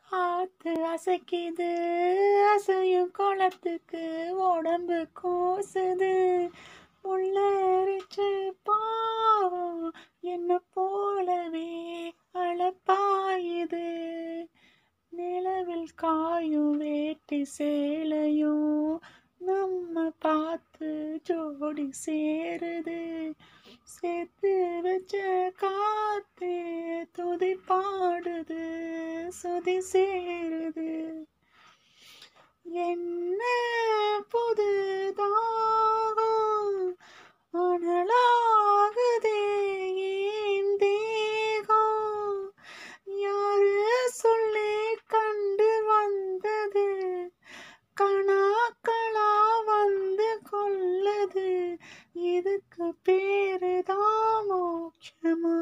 காத்து அசைக்குது அசையும் குளத்துக்கு உடம்பு கோசுது முள்ளரிச்சு பாவம் என்ன போலவே அளப்பாயுது நிலவில் காயும் வேட்டி சேலையும் நம்ம பார்த்து ஜோடி சேருது சேர்த்து வச்ச காத்தே துதி பாடுது சுதி சேருது என்ன புதுதாக அனலாகுதே ஏன் தேகம் சொல்லி கண்டு வந்தது வந்து இதுக்கு மோட்சமா